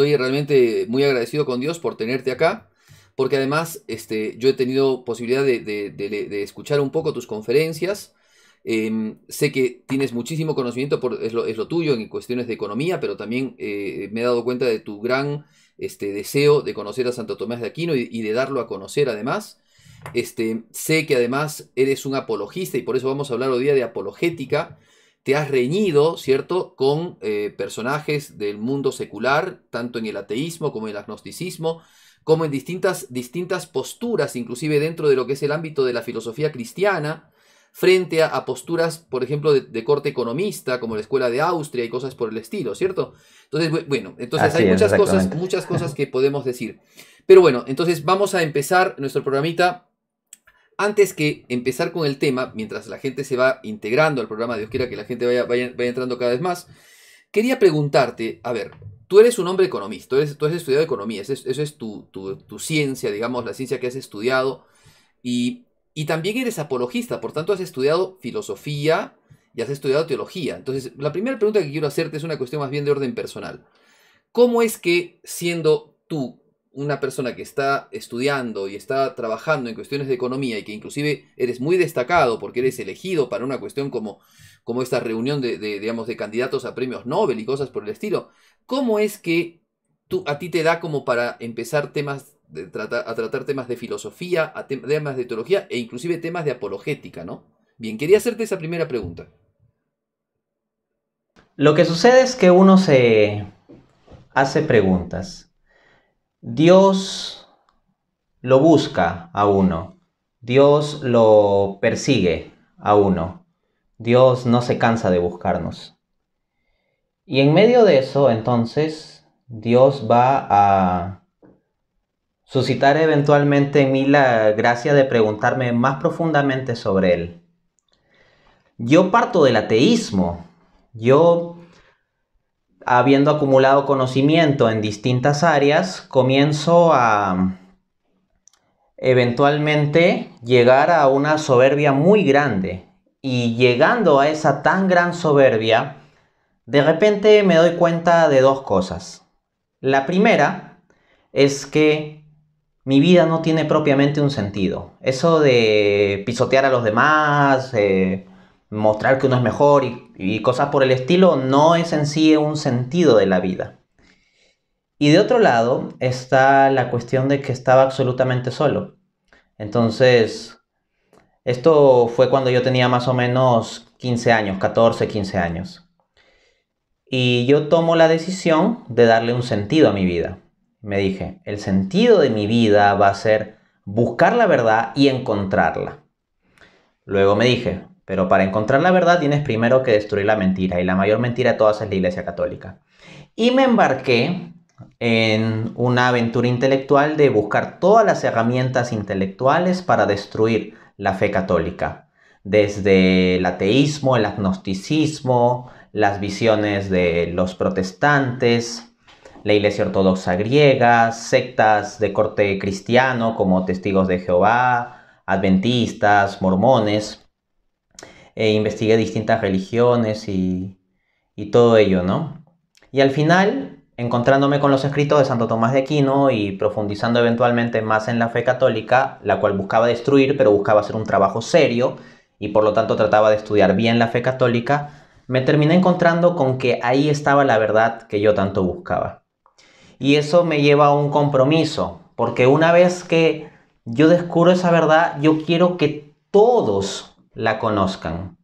estoy realmente muy agradecido con Dios por tenerte acá, porque además este, yo he tenido posibilidad de, escuchar un poco tus conferencias. Em, sé que tienes muchísimo conocimiento, por, es, lo, tuyo en cuestiones de economía, pero también eh, me he dado cuenta de tu gran este, deseo de conocer a Santo Tomás de Aquino y, y de darlo a conocer además. Este, sé que además eres un apologista y por eso vamos a hablar hoy día de apologética, te has reñido, ¿cierto?, con eh, personajes del mundo secular, tanto en el ateísmo como en el agnosticismo, como en distintas, distintas posturas, inclusive dentro de lo que es el ámbito de la filosofía cristiana, frente a, posturas, por ejemplo, de, corte economista, como la Escuela de Austria y cosas por el estilo, ¿cierto? Entonces, bueno, entonces hay muchas cosas, muchas cosas que podemos decir. Pero bueno, entonces vamos a empezar nuestro programita antes que empezar con el tema, mientras la gente se va integrando al programa, Dios quiera que la gente vaya, vaya, entrando cada vez más, quería preguntarte, a ver, tú eres un hombre economista, tú, has estudiado economía, eso es, tu, ciencia, digamos, la ciencia que has estudiado, y, y también eres apologista, por tanto has estudiado filosofía y has estudiado teología. Entonces, la primera pregunta que quiero hacerte es una cuestión más bien de orden personal. ¿Cómo es que siendo tú una persona que está estudiando y está trabajando en cuestiones de economía y que inclusive eres muy destacado porque eres elegido para una cuestión como, como esta reunión de, digamos, de candidatos a premios Nobel y cosas por el estilo, ¿cómo es que tú, a ti te da como para empezar temas a tratar temas de filosofía, temas de teología e inclusive temas de apologética, ¿no? Bien, quería hacerte esa primera pregunta. Lo que sucede es que uno se hace preguntas Dios lo busca a uno, Dios lo persigue a uno, Dios no se cansa de buscarnos. Y en medio de eso, entonces, Dios va a suscitar eventualmente en mí la gracia de preguntarme más profundamente sobre Él. Yo parto del ateísmo, yo habiendo acumulado conocimiento en distintas áreas, comienzo a mm, eventualmente llegar a una soberbia muy grande. Y llegando a esa tan gran soberbia, de repente me doy cuenta de dos cosas. La primera es que mi vida no tiene propiamente un sentido. Eso de pisotear a los demás, eh, mostrar que uno es mejor y, cosas por el estilo, no es en sí un sentido de la vida. Y de otro lado está la cuestión de que estaba absolutamente solo. Entonces, esto fue cuando yo tenía más o menos 15 años, 14, 15 años. Y yo tomo la decisión de darle un sentido a mi vida. Me dije, el sentido de mi vida va a ser buscar la verdad y encontrarla. Luego me dije, pero para encontrar la verdad tienes primero que destruir la mentira, y la mayor mentira de todas es la Iglesia Católica. Y me embarqué en una aventura intelectual de buscar todas las herramientas intelectuales para destruir la fe católica, desde el ateísmo, el agnosticismo, las visiones de los protestantes, la Iglesia Ortodoxa griega, sectas de corte cristiano como testigos de Jehová, adventistas, mormones e investigué distintas religiones y, y todo ello, ¿no? Y al final, encontrándome con los escritos de Santo Tomás de Aquino y profundizando eventualmente más en la fe católica, la cual buscaba destruir, pero buscaba hacer un trabajo serio y por lo tanto trataba de estudiar bien la fe católica, me terminé encontrando con que ahí estaba la verdad que yo tanto buscaba. Y eso me lleva a un compromiso, porque una vez que yo descubro esa verdad, yo quiero que todos la conozcan.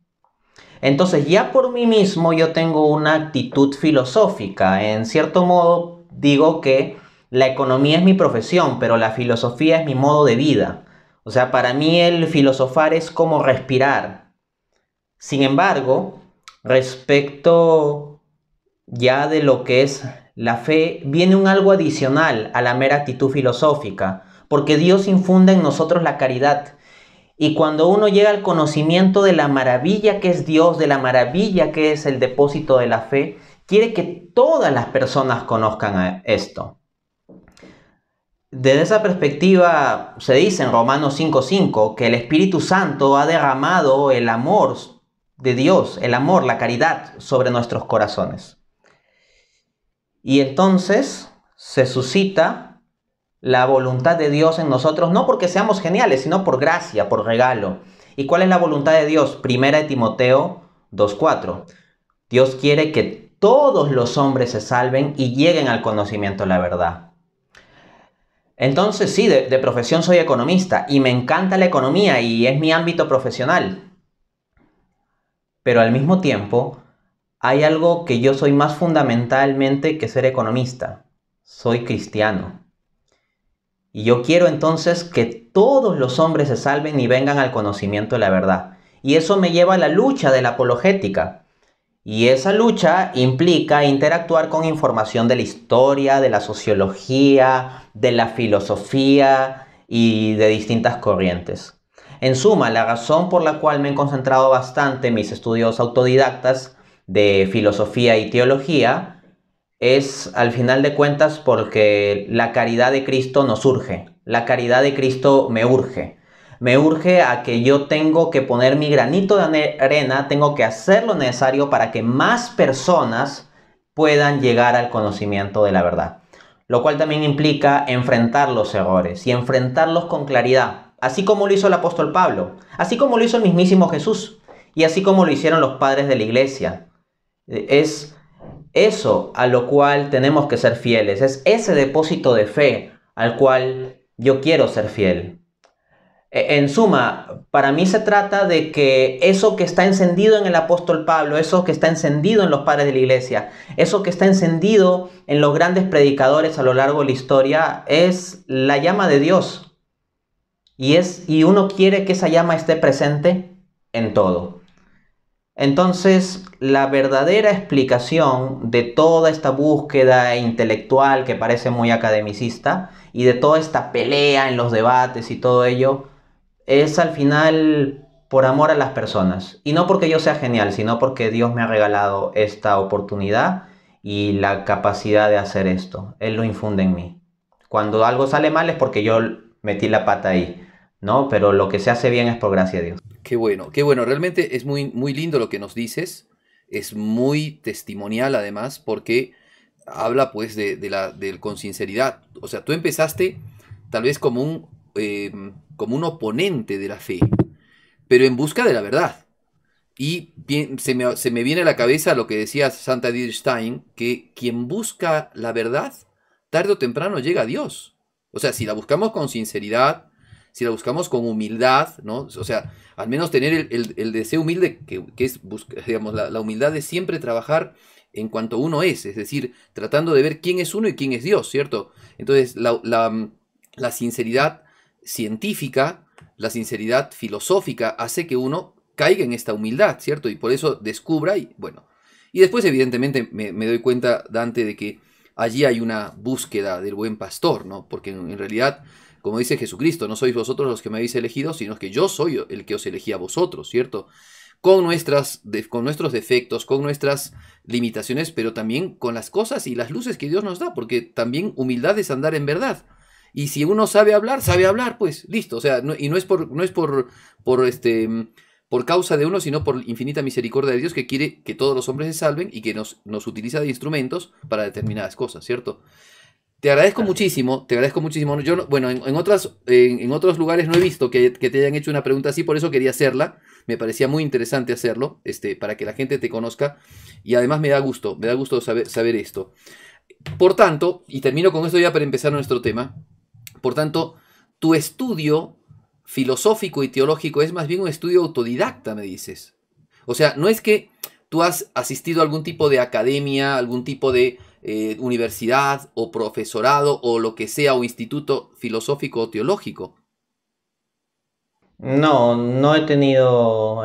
Entonces ya por mí mismo yo tengo una actitud filosófica. En cierto modo digo que la economía es mi profesión, pero la filosofía es mi modo de vida. O sea, para mí el filosofar es como respirar. Sin embargo, respecto ya de lo que es la fe, viene un algo adicional a la mera actitud filosófica, porque Dios infunde en nosotros la caridad y cuando uno llega al conocimiento de la maravilla que es Dios, de la maravilla que es el depósito de la fe, quiere que todas las personas conozcan esto. Desde esa perspectiva se dice en Romanos 5:5 que el Espíritu Santo ha derramado el amor de Dios, el amor, la caridad sobre nuestros corazones. Y entonces se suscita la voluntad de Dios en nosotros, no porque seamos geniales, sino por gracia, por regalo. ¿Y cuál es la voluntad de Dios? Primera de Timoteo 2.4. Dios quiere que todos los hombres se salven y lleguen al conocimiento de la verdad. Entonces sí, de, de profesión soy economista y me encanta la economía y es mi ámbito profesional. Pero al mismo tiempo, hay algo que yo soy más fundamentalmente que ser economista. Soy cristiano. Y yo quiero entonces que todos los hombres se salven y vengan al conocimiento de la verdad. Y eso me lleva a la lucha de la apologética. Y esa lucha implica interactuar con información de la historia, de la sociología, de la filosofía y de distintas corrientes. En suma, la razón por la cual me he concentrado bastante en mis estudios autodidactas de filosofía y teología es al final de cuentas porque la caridad de Cristo nos urge, la caridad de Cristo me urge. Me urge a que yo tengo que poner mi granito de arena, tengo que hacer lo necesario para que más personas puedan llegar al conocimiento de la verdad. Lo cual también implica enfrentar los errores y enfrentarlos con claridad, así como lo hizo el apóstol Pablo, así como lo hizo el mismísimo Jesús y así como lo hicieron los padres de la iglesia. E-, es eso a lo cual tenemos que ser fieles, es ese depósito de fe al cual yo quiero ser fiel. E, en suma, para mí se trata de que eso que está encendido en el apóstol Pablo, eso que está encendido en los padres de la iglesia, eso que está encendido en los grandes predicadores a lo largo de la historia, es la llama de Dios. Y, es, y uno quiere que esa llama esté presente en todo. Entonces, la verdadera explicación de toda esta búsqueda intelectual que parece muy academicista y de toda esta pelea en los debates y todo ello es al final por amor a las personas. Y no porque yo sea genial, sino porque Dios me ha regalado esta oportunidad y la capacidad de hacer esto. Él lo infunde en mí. Cuando algo sale mal es porque yo metí la pata ahí, ¿no? Pero lo que se hace bien es por gracia de Dios. Qué bueno, qué bueno. Realmente es muy, muy lindo lo que nos dices. Es muy testimonial además porque habla pues de, la del con sinceridad. O sea, tú empezaste tal vez como un, em, como un oponente de la fe, pero en busca de la verdad. Y se me, se me, viene a la cabeza lo que decía Santa Stein, que quien busca la verdad, tarde o temprano llega a Dios. O sea, si la buscamos con sinceridad, si la buscamos con humildad, ¿no? O sea, al menos tener el, deseo humilde, que, es, digamos, la, humildad de siempre trabajar en cuanto uno es, es decir, tratando de ver quién es uno y quién es Dios, ¿cierto? Entonces, la, sinceridad científica, la sinceridad filosófica, hace que uno caiga en esta humildad, ¿cierto? Y por eso descubra y, bueno, y después evidentemente me, doy cuenta, Dante, de que allí hay una búsqueda del buen pastor, ¿no? Porque en realidad como dice Jesucristo, no sois vosotros los que me habéis elegido, sino que yo soy el que os elegí a vosotros, ¿cierto? Con, nuestras, con nuestros defectos, con nuestras limitaciones, pero también con las cosas y las luces que Dios nos da, porque también humildad es andar en verdad. Y si uno sabe hablar, sabe hablar, pues listo. O sea, y no es por, no es por, por este por causa de uno, sino por infinita misericordia de Dios que quiere que todos los hombres se salven y que nos, nos utiliza de instrumentos para determinadas cosas, ¿cierto? Te agradezco muchísimo, te agradezco muchísimo. Yo, bueno, en, otras, otros lugares no he visto que, que, te hayan hecho una pregunta así, por eso quería hacerla. Me parecía muy interesante hacerlo, este, para que la gente te conozca. Y además me da gusto, me da gusto saber, saber esto. Por tanto, y termino con esto ya para empezar nuestro tema, por tanto, tu estudio filosófico y teológico es más bien un estudio autodidacta, me dices. O sea, no es que tú has asistido a algún tipo de academia, algún tipo de eh, universidad o profesorado o lo que sea o instituto filosófico o teológico. No, no he tenido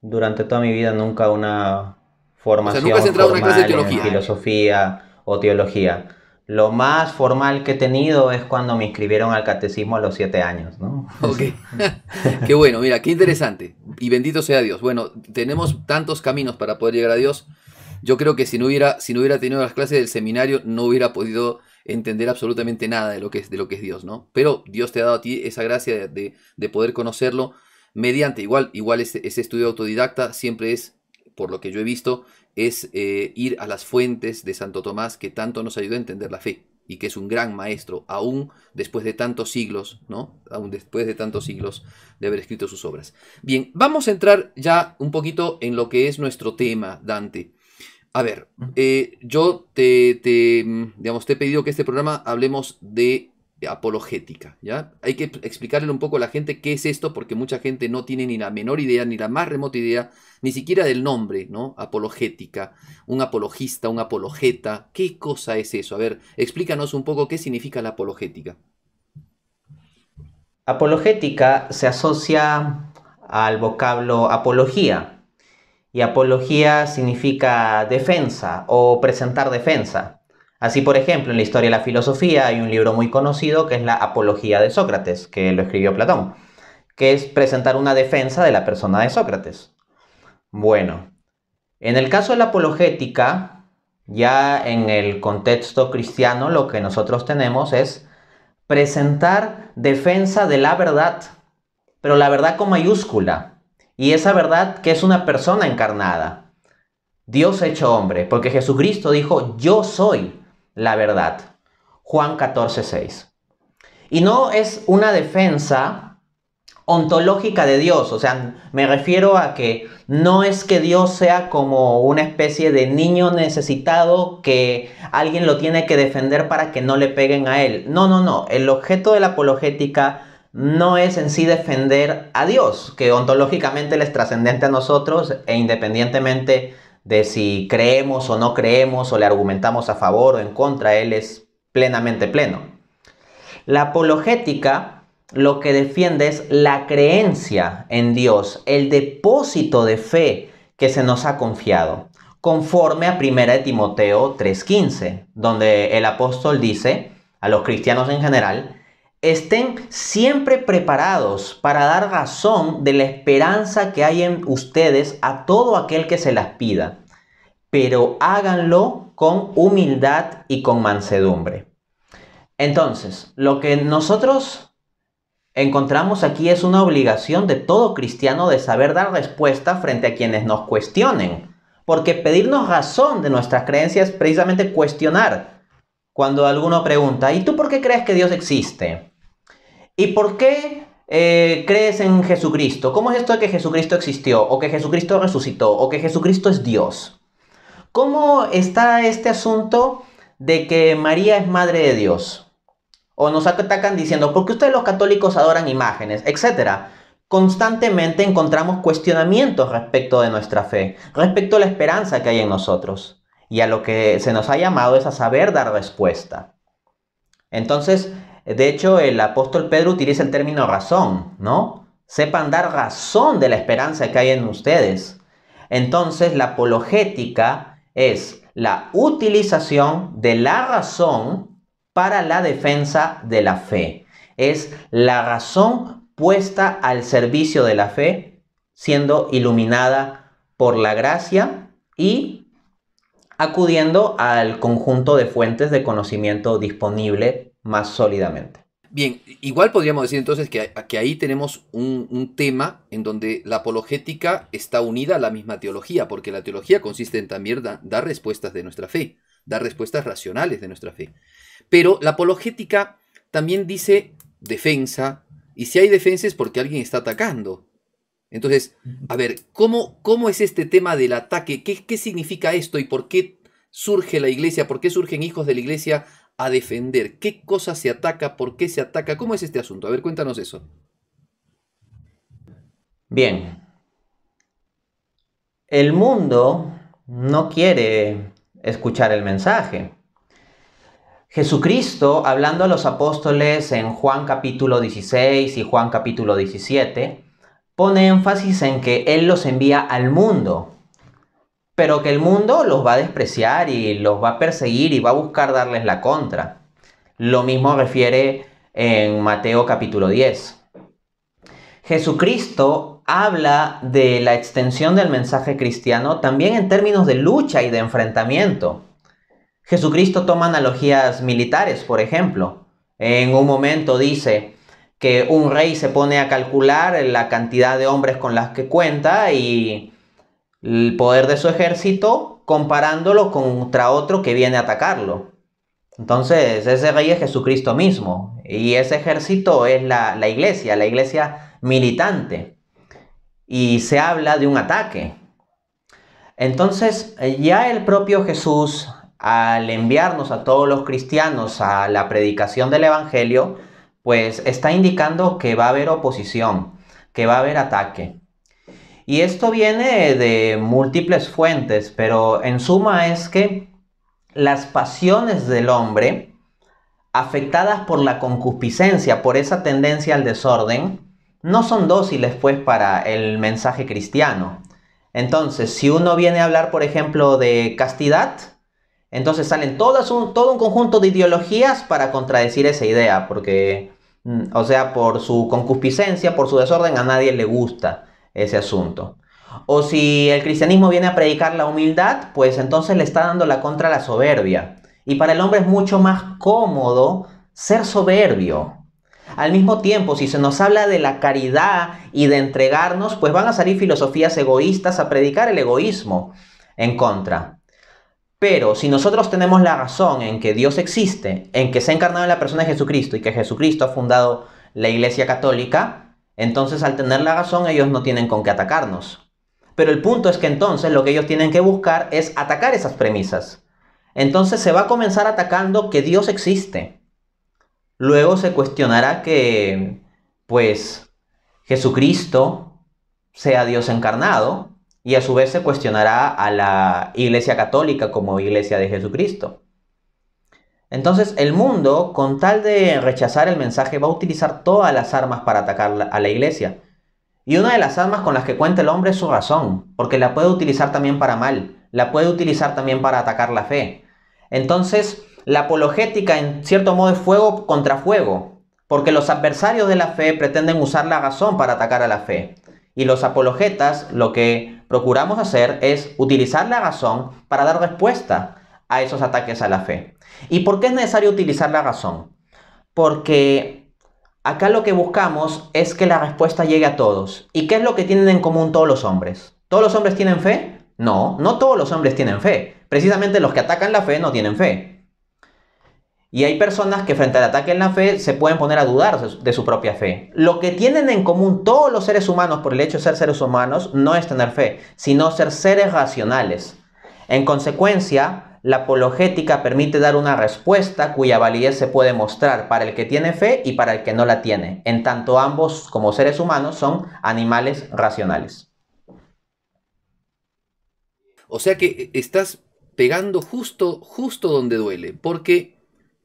durante toda mi vida nunca una formación formal de filosofía o teología. Lo más formal que he tenido es cuando me inscribieron al catecismo a los siete años, ¿no? Ok. qué bueno, mira, qué interesante. Y bendito sea Dios. Bueno, tenemos tantos caminos para poder llegar a Dios. Yo creo que si no hubiera, si no hubiera tenido las clases del seminario, no hubiera podido entender absolutamente nada de lo que es, de lo que es Dios, ¿no? Pero Dios te ha dado a ti esa gracia de, poder conocerlo mediante, igual, igual ese, estudio autodidacta siempre es, por lo que yo he visto, es eh, ir a las fuentes de Santo Tomás que tanto nos ayudó a entender la fe y que es un gran maestro, aún después de tantos siglos, ¿no? Aún después de tantos siglos de haber escrito sus obras. Bien, vamos a entrar ya un poquito en lo que es nuestro tema, Dante. A ver, eh, yo te, digamos, te he pedido que este programa hablemos de apologética, ¿ya? Hay que explicarle un poco a la gente qué es esto, porque mucha gente no tiene ni la menor idea, ni la más remota idea, ni siquiera del nombre, ¿no? Apologética, un apologista, un apologeta, ¿qué cosa es eso? A ver, explícanos un poco qué significa la apologética. Apologética se asocia al vocablo apología, y apología significa defensa o presentar defensa. Así, por ejemplo, en la historia de la filosofía hay un libro muy conocido que es la Apología de Sócrates, que lo escribió Platón, que es presentar una defensa de la persona de Sócrates. Bueno, en el caso de la apologética, ya en el contexto cristiano, lo que nosotros tenemos es presentar defensa de la verdad, pero la verdad con mayúscula, y esa verdad que es una persona encarnada, Dios hecho hombre, porque Jesucristo dijo, yo soy la verdad. Juan 14, 6. Y no es una defensa ontológica de Dios, o sea, me refiero a que no es que Dios sea como una especie de niño necesitado que alguien lo tiene que defender para que no le peguen a él. No, no, no. El objeto de la apologética no es en sí defender a Dios, que ontológicamente Él es trascendente a nosotros e independientemente de si creemos o no creemos o le argumentamos a favor o en contra, Él es plenamente pleno. La apologética lo que defiende es la creencia en Dios, el depósito de fe que se nos ha confiado, conforme a 1 Timoteo 3:15, donde el apóstol dice a los cristianos en general, estén siempre preparados para dar razón de la esperanza que hay en ustedes a todo aquel que se las pida, pero háganlo con humildad y con mansedumbre. Entonces, lo que nosotros encontramos aquí es una obligación de todo cristiano de saber dar respuesta frente a quienes nos cuestionen, porque pedirnos razón de nuestras creencias es precisamente cuestionar cuando alguno pregunta, ¿y tú por qué crees que Dios existe? ¿Y por qué eh, crees en Jesucristo? ¿Cómo es esto de que Jesucristo existió? ¿O que Jesucristo resucitó? ¿O que Jesucristo es Dios? ¿Cómo está este asunto de que María es madre de Dios? O nos atacan diciendo, ¿por qué ustedes los católicos adoran imágenes? Etcétera constantemente encontramos cuestionamientos respecto de nuestra fe, respecto a la esperanza que hay en nosotros y a lo que se nos ha llamado es a saber dar respuesta. Entonces, de hecho, el apóstol Pedro utiliza el término razón, ¿no? Sepan dar razón de la esperanza que hay en ustedes. Entonces, la apologética es la utilización de la razón para la defensa de la fe. Es la razón puesta al servicio de la fe, siendo iluminada por la gracia y acudiendo al conjunto de fuentes de conocimiento disponible más sólidamente. Bien, igual podríamos decir entonces que, ahí tenemos un, tema en donde la apologética está unida a la misma teología, porque la teología consiste en también dar respuestas de nuestra fe, dar respuestas racionales de nuestra fe. Pero la apologética también dice defensa, y si hay defensa es porque alguien está atacando. Entonces, a ver, ¿cómo, cómo es este tema del ataque? ¿Qué, ¿Qué significa esto y por qué surge la iglesia? ¿Por qué surgen hijos de la iglesia a defender? ¿Qué cosa se ataca? ¿Por qué se ataca? ¿Cómo es este asunto? A ver, cuéntanos eso. Bien. El mundo no quiere escuchar el mensaje. Jesucristo, hablando a los apóstoles en Juan capítulo 16 y Juan capítulo 17, pone énfasis en que Él los envía al mundo, pero que el mundo los va a despreciar y los va a perseguir y va a buscar darles la contra. Lo mismo refiere en Mateo capítulo 10. Jesucristo habla de la extensión del mensaje cristiano también en términos de lucha y de enfrentamiento. Jesucristo toma analogías militares, por ejemplo. En un momento dice, que un rey se pone a calcular la cantidad de hombres con las que cuenta y el poder de su ejército comparándolo contra otro que viene a atacarlo. Entonces, ese rey es Jesucristo mismo y ese ejército es la, la iglesia, la iglesia militante. Y se habla de un ataque. Entonces, ya el propio Jesús, al enviarnos a todos los cristianos a la predicación del Evangelio, pues está indicando que va a haber oposición, que va a haber ataque. Y esto viene de múltiples fuentes, pero en suma es que las pasiones del hombre, afectadas por la concupiscencia, por esa tendencia al desorden, no son dóciles pues para el mensaje cristiano. Entonces, si uno viene a hablar, por ejemplo, de castidad, entonces salen todas un, todo un conjunto de ideologías para contradecir esa idea, porque Mm, o sea, por su concupiscencia, por su desorden, a nadie le gusta ese asunto. O si el cristianismo viene a predicar la humildad, pues entonces le está dando la contra a la soberbia. Y para el hombre es mucho más cómodo ser soberbio. Al mismo tiempo, si se nos habla de la caridad y de entregarnos, pues van a salir filosofías egoístas a predicar el egoísmo en contra. Pero si nosotros tenemos la razón en que Dios existe, en que se ha encarnado en la persona de Jesucristo y que Jesucristo ha fundado la Iglesia Católica, entonces al tener la razón ellos no tienen con qué atacarnos. Pero el punto es que entonces lo que ellos tienen que buscar es atacar esas premisas. Entonces se va a comenzar atacando que Dios existe. Luego se cuestionará que, pues, Jesucristo sea Dios encarnado, y a su vez se cuestionará a la Iglesia Católica como Iglesia de Jesucristo. Entonces el mundo, con tal de rechazar el mensaje, va a utilizar todas las armas para atacar a la Iglesia. Y una de las armas con las que cuenta el hombre es su razón, porque la puede utilizar también para mal, la puede utilizar también para atacar la fe. Entonces, la apologética en cierto modo es fuego contra fuego, porque los adversarios de la fe pretenden usar la razón para atacar a la fe. Y los apologetas lo que procuramos hacer es utilizar la razón para dar respuesta a esos ataques a la fe. ¿Y por qué es necesario utilizar la razón? Porque acá lo que buscamos es que la respuesta llegue a todos. ¿Y qué es lo que tienen en común todos los hombres? ¿Todos los hombres tienen fe? No, no todos los hombres tienen fe. Precisamente los que atacan la fe no tienen fe. Y hay personas que frente al ataque en la fe se pueden poner a dudar de su propia fe. Lo que tienen en común todos los seres humanos por el hecho de ser seres humanos no es tener fe, sino ser seres racionales. En consecuencia, la apologética permite dar una respuesta cuya validez se puede mostrar para el que tiene fe y para el que no la tiene, en tanto ambos como seres humanos son animales racionales. O sea que eh, estás pegando justo, justo donde duele, porque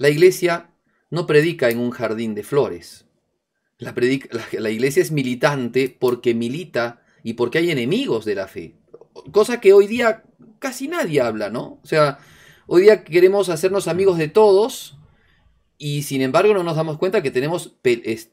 la iglesia no predica en un jardín de flores. La, iglesia es militante porque milita y porque hay enemigos de la fe. Cosa que hoy día casi nadie habla, ¿no? O sea, hoy día queremos hacernos amigos de todos y sin embargo no nos damos cuenta que tenemos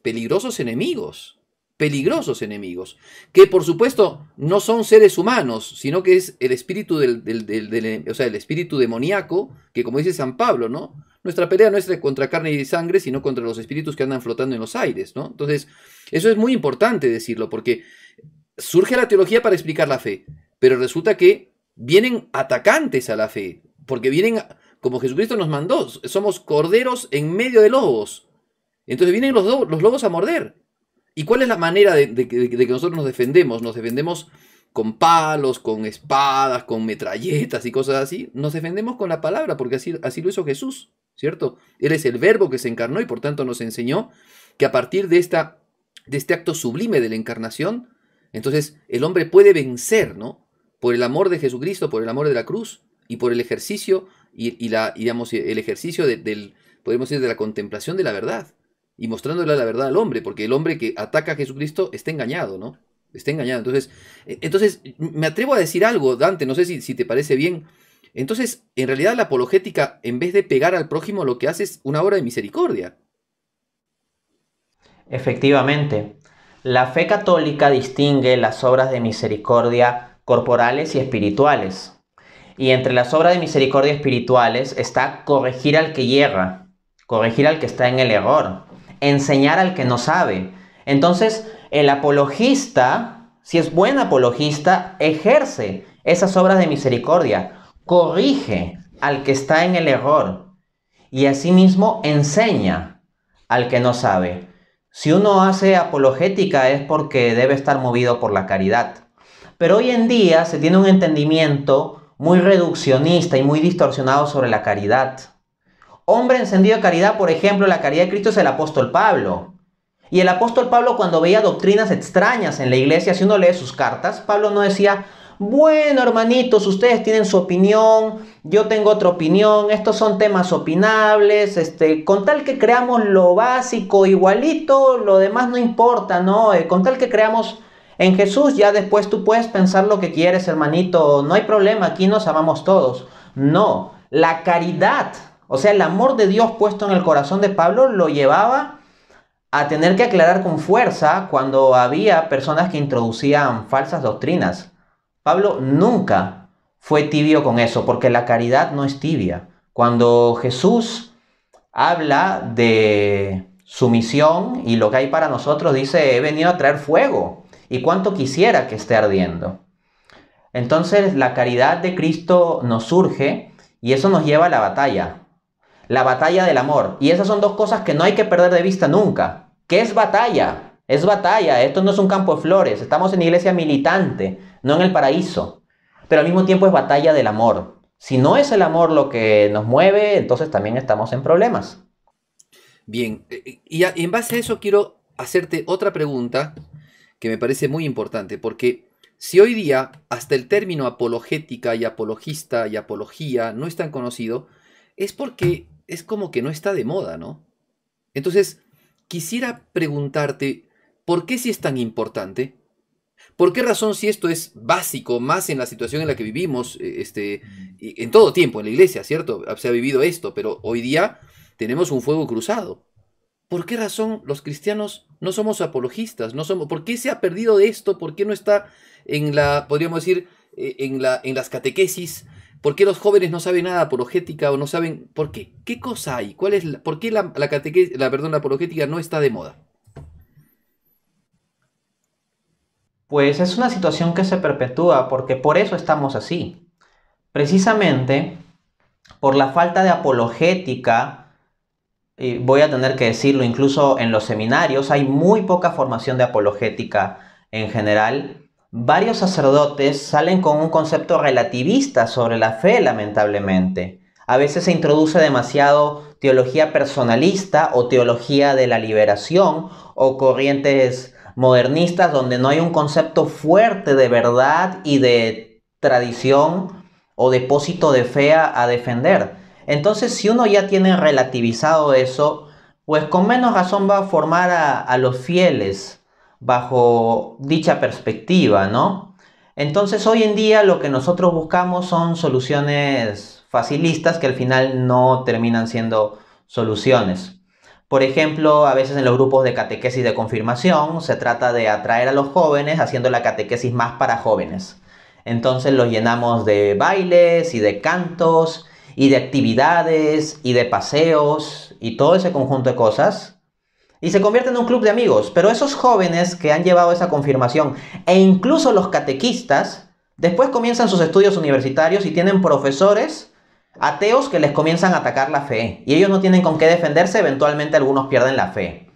peligrosos enemigos. Peligrosos enemigos. Que por supuesto no son seres humanos, sino que es el espíritu del, sea, el espíritu demoníaco, que como dice San Pablo, ¿no? nuestra pelea no es contra carne y sangre, sino contra los espíritus que andan flotando en los aires, ¿no? Entonces, eso es muy importante decirlo, porque surge la teología para explicar la fe, pero resulta que vienen atacantes a la fe, porque vienen, como Jesucristo nos mandó, somos corderos en medio de lobos. Entonces vienen los, lobos a morder. ¿Y cuál es la manera de, que nosotros nos defendemos? Nos defendemos con palos, con espadas, con metralletas y cosas así. Nos defendemos con la palabra, porque así lo hizo Jesús. ¿cierto? Él es el verbo que se encarnó y por tanto nos enseñó que a partir de, esta, de este acto sublime de la encarnación, entonces el hombre puede vencer, ¿no? Por el amor de Jesucristo, por el amor de la cruz y por el ejercicio y, la, digamos, el ejercicio de, del, podemos decir, de la contemplación de la verdad y mostrándole la verdad al hombre, porque el hombre que ataca a Jesucristo está engañado, ¿no? Está engañado. Entonces, e, entonces me atrevo a decir algo, Dante, no sé si, si te parece bien entonces, en realidad la apologética, en vez de pegar al prójimo, lo que hace es una obra de misericordia. Efectivamente, la fe católica distingue las obras de misericordia corporales y espirituales. Y entre las obras de misericordia espirituales está corregir al que llega, corregir al que está en el error, enseñar al que no sabe. Entonces, el apologista, si es buen apologista, ejerce esas obras de misericordia, corrige al que está en el error y asimismo enseña al que no sabe. Si uno hace apologética es porque debe estar movido por la caridad. Pero hoy en día se tiene un entendimiento muy reduccionista y muy distorsionado sobre la caridad. Hombre encendido de caridad, por ejemplo, la caridad de Cristo es el apóstol Pablo. Y el apóstol Pablo cuando veía doctrinas extrañas en la iglesia, si uno lee sus cartas, Pablo no decía, bueno, hermanitos, ustedes tienen su opinión, yo tengo otra opinión, estos son temas opinables, este, con tal que creamos lo básico igualito, lo demás no importa, ¿no? Eh, con tal que creamos en Jesús, ya después tú puedes pensar lo que quieres, hermanito, no hay problema, aquí nos amamos todos. No, la caridad, o sea, el amor de Dios puesto en el corazón de Pablo lo llevaba a tener que aclarar con fuerza cuando había personas que introducían falsas doctrinas. Pablo nunca fue tibio con eso, porque la caridad no es tibia. Cuando Jesús habla de su misión y lo que hay para nosotros, dice, he venido a traer fuego y cuánto quisiera que esté ardiendo. Entonces la caridad de Cristo nos surge y eso nos lleva a la batalla, la batalla del amor. Y esas son dos cosas que no hay que perder de vista nunca. ¿Qué es batalla? Es batalla, esto no es un campo de flores, estamos en iglesia militante, no en el paraíso. Pero al mismo tiempo es batalla del amor. Si no es el amor lo que nos mueve, entonces también estamos en problemas. Bien, eh, eh, y, en base a eso quiero hacerte otra pregunta que me parece muy importante, porque si hoy día hasta el término apologética y apologista y apología no es tan conocido, es porque es como que no está de moda, ¿no? Entonces, quisiera preguntarte, ¿por qué si es tan importante? ¿Por qué razón si esto es básico, más en la situación en la que vivimos, eh, este, en todo tiempo, en la iglesia, ¿cierto? Se ha vivido esto, pero hoy día tenemos un fuego cruzado. ¿Por qué razón los cristianos no somos apologistas? No somos, ¿Por qué se ha perdido de esto? ¿Por qué no está en la, podríamos decir, eh, en, la, en las catequesis? ¿Por qué los jóvenes no saben nada apologética o no saben por qué? ¿Qué cosa hay? ¿Cuál es la, ¿Por qué la, catequesis, la, la apologética no está de moda? pues es una situación que se perpetúa porque por eso estamos así. Precisamente por la falta de apologética, y voy a tener que decirlo, incluso en los seminarios hay muy poca formación de apologética en general. Varios sacerdotes salen con un concepto relativista sobre la fe, lamentablemente. A veces se introduce demasiado teología personalista o teología de la liberación o corrientes modernistas donde no hay un concepto fuerte de verdad y de tradición o depósito de fe a, defender. Entonces, si uno ya tiene relativizado eso, pues con menos razón va a formar a, a los fieles bajo dicha perspectiva, ¿no? Entonces, hoy en día lo que nosotros buscamos son soluciones facilistas que al final no terminan siendo soluciones. Por ejemplo, a veces en los grupos de catequesis de confirmación se trata de atraer a los jóvenes haciendo la catequesis más para jóvenes. Entonces los llenamos de bailes y de cantos y de actividades y de paseos y todo ese conjunto de cosas. Y se convierte en un club de amigos. Pero esos jóvenes que han llevado esa confirmación e incluso los catequistas, después comienzan sus estudios universitarios y tienen profesores Ateos que les comienzan a atacar la fe y ellos no tienen con qué defenderse, eventualmente algunos pierden la fe.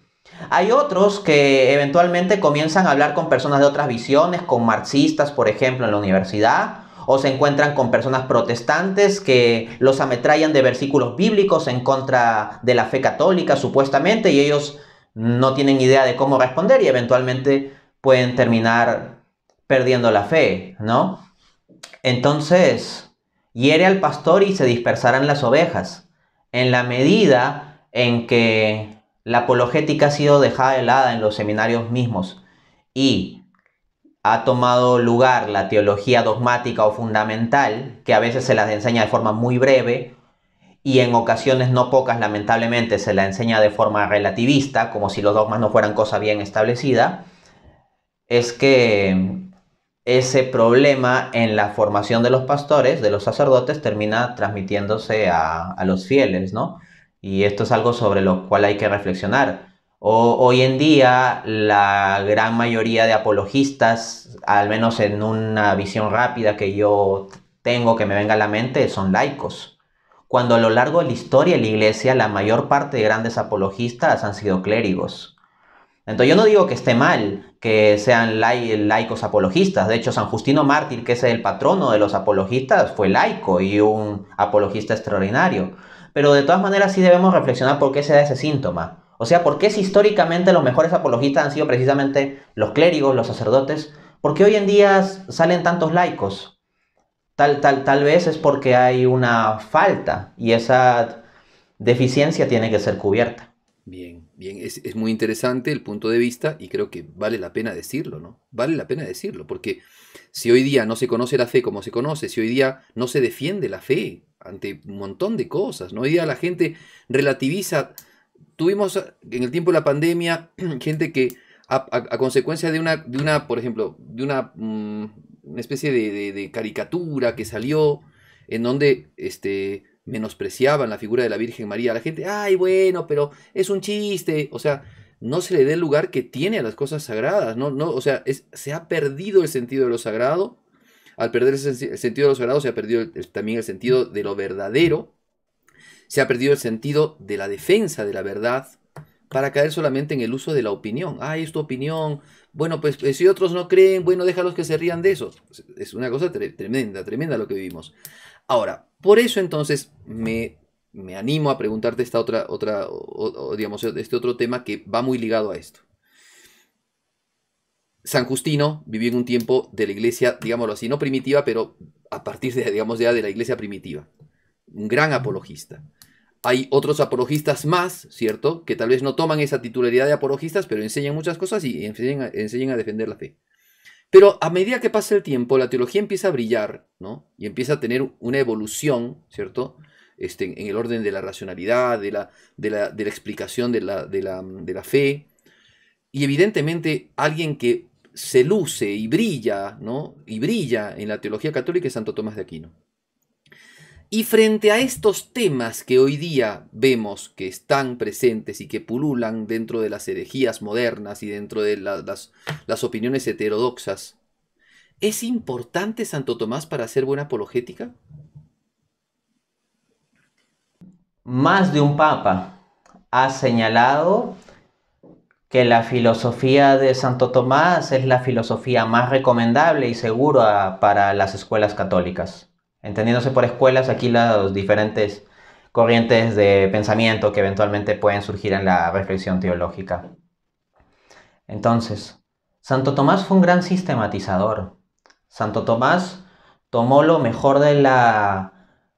Hay otros que eventualmente comienzan a hablar con personas de otras visiones, con marxistas, por ejemplo, en la universidad, o se encuentran con personas protestantes que los ametrallan de versículos bíblicos en contra de la fe católica, supuestamente, y ellos no tienen idea de cómo responder y eventualmente pueden terminar perdiendo la fe, ¿no? Entonces, hiere al pastor y se dispersarán las ovejas. En la medida en que la apologética ha sido dejada helada en los seminarios mismos y ha tomado lugar la teología dogmática o fundamental, que a veces se las enseña de forma muy breve y en ocasiones no pocas lamentablemente se la enseña de forma relativista, como si los dogmas no fueran cosa bien establecida, es que ese problema en la formación de los pastores, de los sacerdotes, termina transmitiéndose a, los fieles, ¿no? Y esto es algo sobre lo cual hay que reflexionar. hoy en día, la gran mayoría de apologistas, al menos en una visión rápida que yo tengo que me venga a la mente, son laicos. Cuando a lo largo de la historia de la iglesia, la mayor parte de grandes apologistas han sido clérigos. Entonces yo no digo que esté mal, que sean laicos apologistas. De hecho, San Justino Mártir, que es el patrono de los apologistas, fue laico y un apologista extraordinario. Pero de todas maneras sí debemos reflexionar por qué se da ese síntoma. O sea, por qué si históricamente los mejores apologistas han sido precisamente los clérigos, los sacerdotes, ¿por qué hoy en día salen tantos laicos? Tal, tal, tal vez es porque hay una falta y esa deficiencia tiene que ser cubierta. Bien bien, es, muy interesante el punto de vista y creo que vale la pena decirlo, ¿no? Vale la pena decirlo, porque si hoy día no se conoce la fe como se conoce, si hoy día no se defiende la fe ante un montón de cosas, ¿no? Hoy día la gente relativiza. Tuvimos en el tiempo de la pandemia gente que a, consecuencia de una, de una, por ejemplo, de una, mm, una especie de, de caricatura que salió en donde este, menospreciaban la figura de la Virgen María. La gente, ay, bueno, pero es un chiste. O sea, no se le dé el lugar que tiene a las cosas sagradas. No, no, o sea, se ha perdido el sentido de lo sagrado. Al perder el sentido de lo sagrado, se ha perdido también el sentido de lo verdadero. Se ha perdido el sentido de la defensa de la verdad para caer solamente en el uso de la opinión. ay es tu opinión. Bueno, pues, pues si otros no creen, bueno, déjalos que se rían de eso. Pues, es una cosa tremenda, tremenda lo que vivimos. Ahora, por eso entonces me, me animo a preguntarte esta otra, otra digamos, este otro tema que va muy ligado a esto. San Justino vivió en un tiempo de la iglesia, digámoslo así, no primitiva, pero a partir de, digamos, ya de la iglesia primitiva. Un gran apologista. Hay otros apologistas más, ¿cierto? Que tal vez no toman esa titularidad de apologistas, pero enseñan muchas cosas y enseñan a defender la fe. Pero a medida que pasa el tiempo, la teología empieza a brillar, Y empieza a tener una evolución, ¿cierto? Este, en el orden de la racionalidad, de la, de la, explicación de la, fe. Y evidentemente alguien que se luce y brilla, ¿no? Y brilla en la teología católica es Santo Tomás de Aquino. Y frente a estos temas que hoy día vemos que están presentes y que pululan dentro de las herejías modernas y dentro de las, las opiniones heterodoxas, ¿es importante Santo Tomás para hacer buena apologética? Más de un papa ha señalado que la filosofía de Santo Tomás es la filosofía más recomendable y segura para las escuelas católicas. Entendiéndose por escuelas aquí las diferentes corrientes de pensamiento que eventualmente pueden surgir en la reflexión teológica. Entonces, Santo Tomás fue un gran sistematizador. Santo Tomás tomó lo mejor de la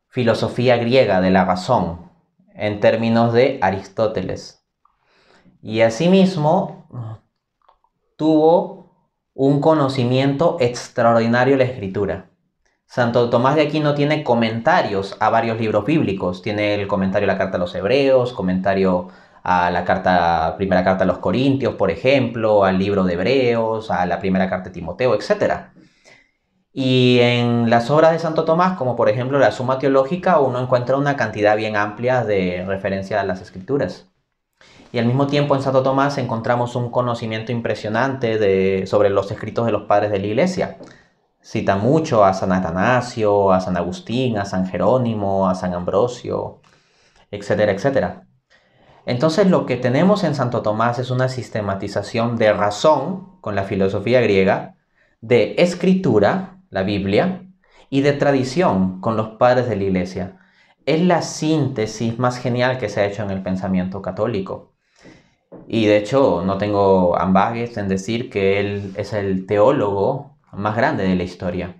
filosofía griega, de la razón, en términos de Aristóteles. Y asimismo tuvo un conocimiento extraordinario de la escritura. Santo Tomás de Aquino tiene comentarios a varios libros bíblicos. Tiene el comentario a la carta a los hebreos, comentario a la carta, primera carta a los corintios, por ejemplo, al libro de hebreos, a la primera carta de Timoteo, etc. Y en las obras de Santo Tomás, como por ejemplo la Suma Teológica, uno encuentra una cantidad bien amplia de referencias a las escrituras. Y al mismo tiempo en Santo Tomás encontramos un conocimiento impresionante sobre los escritos de los padres de la iglesia cita mucho a San Atanasio, a San Agustín, a San Jerónimo, a San Ambrosio, etcétera, etcétera. Entonces lo que tenemos en Santo Tomás es una sistematización de razón con la filosofía griega, de escritura, la Biblia, y de tradición con los padres de la Iglesia. Es la síntesis más genial que se ha hecho en el pensamiento católico. Y de hecho, no tengo ambages en decir que él es el teólogo más grande de la historia.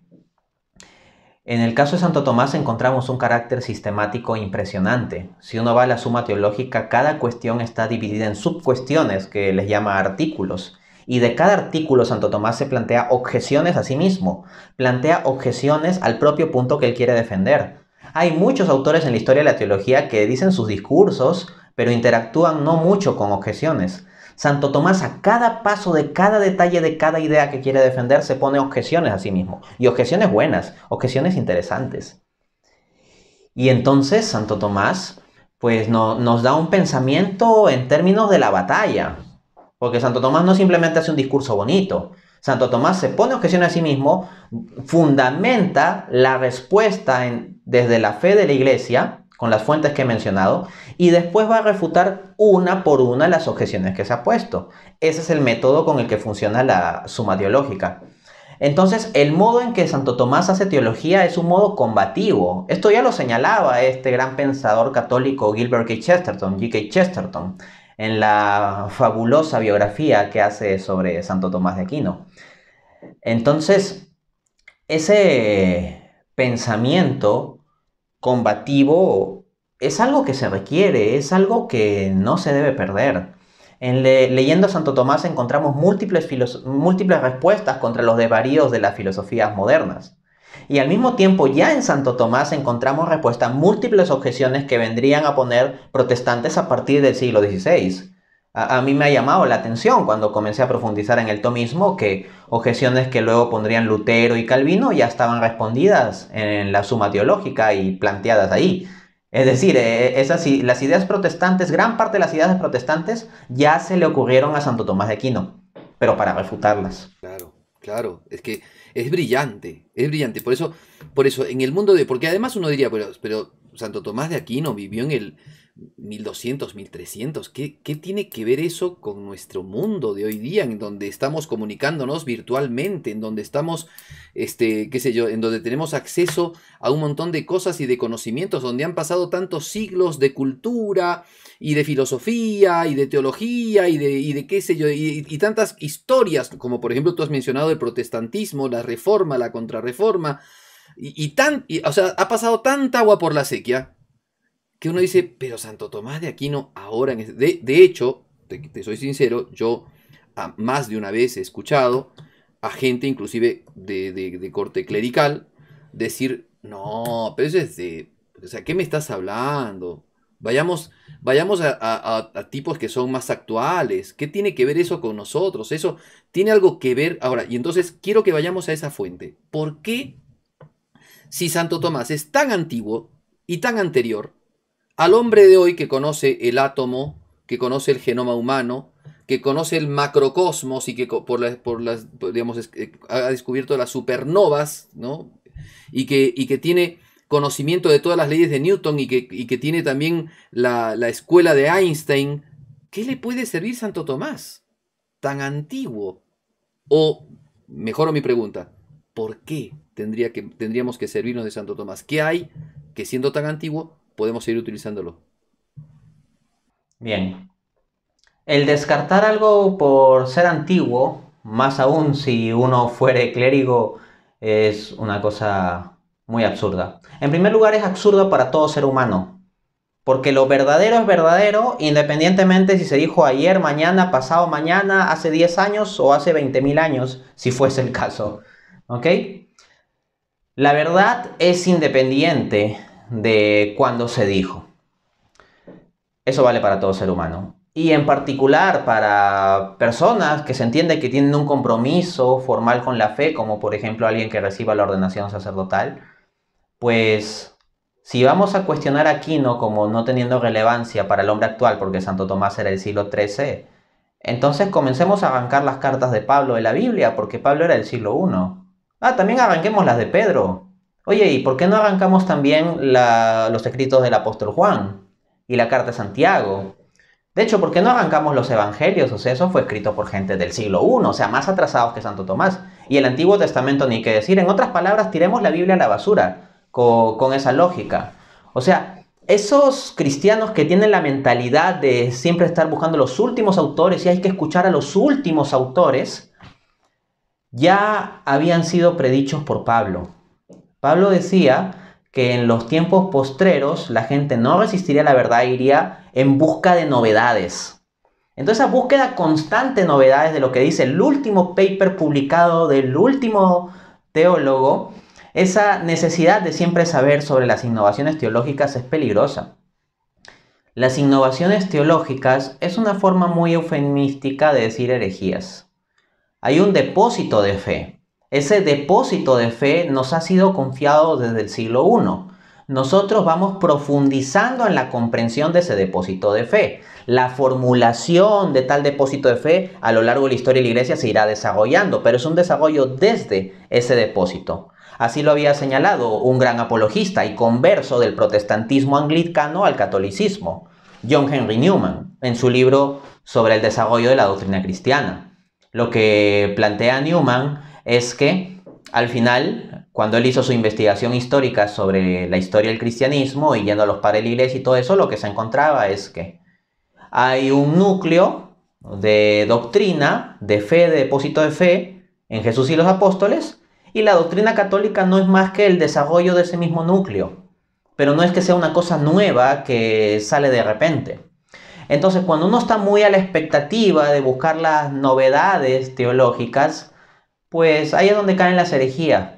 En el caso de Santo Tomás encontramos un carácter sistemático impresionante. Si uno va a la suma teológica, cada cuestión está dividida en subcuestiones que les llama artículos. Y de cada artículo Santo Tomás se plantea objeciones a sí mismo, plantea objeciones al propio punto que él quiere defender. Hay muchos autores en la historia de la teología que dicen sus discursos, pero interactúan no mucho con objeciones. Santo Tomás a cada paso de cada detalle de cada idea que quiere defender se pone objeciones a sí mismo. Y objeciones buenas, objeciones interesantes. Y entonces Santo Tomás pues no, nos da un pensamiento en términos de la batalla. Porque Santo Tomás no simplemente hace un discurso bonito. Santo Tomás se pone objeciones a sí mismo, fundamenta la respuesta desde la fe de la iglesia con las fuentes que he mencionado y después va a refutar una por una las objeciones que se ha puesto. Ese es el método con el que funciona la suma teológica. Entonces, el modo en que Santo Tomás hace teología es un modo combativo. Esto ya lo señalaba este gran pensador católico Gilbert K. Chesterton, G.K. Chesterton, en la fabulosa biografía que hace sobre Santo Tomás de Aquino. Entonces, ese pensamiento combativo es algo que se requiere, es algo que no se debe perder. En leyendo Santo Tomás encontramos múltiples, múltiples respuestas contra los desvaríos de las filosofías modernas. Y al mismo tiempo ya en Santo Tomás encontramos respuestas a múltiples objeciones que vendrían a poner protestantes a partir del siglo XVI a, mí me ha llamado la atención cuando comencé a profundizar en el tomismo que objeciones que luego pondrían Lutero y Calvino ya estaban respondidas en la suma teológica y planteadas ahí. Es decir, e, esas, las ideas protestantes, gran parte de las ideas protestantes ya se le ocurrieron a Santo Tomás de Aquino, pero para refutarlas. Claro, claro, es que es brillante, es brillante. Por eso, por eso, en el mundo de. Porque además uno diría, pero Santo Tomás de Aquino vivió en el 1200, 1300. ¿Qué, tiene que ver eso con nuestro mundo de hoy día, en donde estamos comunicándonos virtualmente, en donde estamos, este, qué sé yo, en donde tenemos acceso a un montón de cosas y de conocimientos, donde han pasado tantos siglos de cultura y de filosofía y de teología y de, de qué sé yo, y, tantas historias, como por ejemplo tú has mencionado el protestantismo, la reforma, la contrarreforma, y, y tan, o sea, ha pasado tanta agua por la sequía que uno dice, pero Santo Tomás de no, ahora este, de, hecho, te, soy sincero, yo ah, más de una vez he escuchado a gente inclusive de, corte clerical decir, no, pero eso es de... O sea, ¿qué me estás hablando? Vayamos, vayamos a, a tipos que son más actuales. ¿Qué tiene que ver eso con nosotros? Eso tiene algo que ver ahora. Y entonces quiero que vayamos a esa fuente. ¿Por qué si Santo Tomás es tan antiguo y tan anterior, al hombre de hoy que conoce el átomo, que conoce el genoma humano, que conoce el macrocosmos y que por las, por las eh, ha descubierto las supernovas, ¿no? Y que, y que tiene conocimiento de todas las leyes de Newton y que, que tiene también la, escuela de Einstein, ¿qué le puede servir Santo Tomás? Tan antiguo. O, mejoro mi pregunta, ¿por qué tendría que, tendríamos que servirnos de Santo Tomás? ¿Qué hay que siendo tan antiguo podemos seguir utilizándolo. Bien. El descartar algo por ser antiguo, más aún si uno fuere clérigo, es una cosa muy absurda. En primer lugar, es absurdo para todo ser humano, porque lo verdadero es verdadero independientemente si se dijo ayer, mañana, pasado mañana, hace 10 años o hace 20.000 años, si fuese el caso. ¿Ok? La verdad es independiente de cuando se dijo. Eso vale para todo ser humano. Y en particular para personas que se entiende que tienen un compromiso formal con la fe, como por ejemplo alguien que reciba la ordenación sacerdotal, pues si vamos a cuestionar a Aquino como no teniendo relevancia para el hombre actual, porque Santo Tomás era del siglo XIII, entonces comencemos a arrancar las cartas de Pablo de la Biblia, porque Pablo era del siglo I. Ah, también arranquemos las de Pedro, Oye, ¿y por qué no arrancamos también los escritos del apóstol Juan y la carta de Santiago? De hecho, ¿por qué no arrancamos los evangelios? O sea, eso fue escrito por gente del siglo I, o sea, más atrasados que Santo Tomás. Y el Antiguo Testamento ni que decir. En otras palabras, tiremos la Biblia a la basura con esa lógica. O sea, esos cristianos que tienen la mentalidad de siempre estar buscando los últimos autores y hay que escuchar a los últimos autores, ya habían sido predichos por Pablo. Pablo decía que en los tiempos postreros la gente no resistiría la verdad, iría en busca de novedades. Entonces, esa búsqueda constante de novedades de lo que dice el último paper publicado del último teólogo, esa necesidad de siempre saber sobre las innovaciones teológicas es peligrosa. Las innovaciones teológicas es una forma muy eufemística de decir herejías. Hay un depósito de fe, ese depósito de fe nos ha sido confiado desde el siglo I. Nosotros vamos profundizando en la comprensión de ese depósito de fe. La formulación de tal depósito de fe a lo largo de la historia de la iglesia se irá desarrollando, pero es un desarrollo desde ese depósito. Así lo había señalado un gran apologista y converso del protestantismo anglicano al catolicismo, John Henry Newman, en su libro sobre el desarrollo de la doctrina cristiana. Lo que plantea Newman es que al final, cuando él hizo su investigación histórica sobre la historia del cristianismo y yendo a los iglesia y todo eso, lo que se encontraba es que hay un núcleo de doctrina, de fe, de depósito de fe en Jesús y los apóstoles, y la doctrina católica no es más que el desarrollo de ese mismo núcleo, pero no es que sea una cosa nueva que sale de repente. Entonces, cuando uno está muy a la expectativa de buscar las novedades teológicas, pues ahí es donde caen las herejías.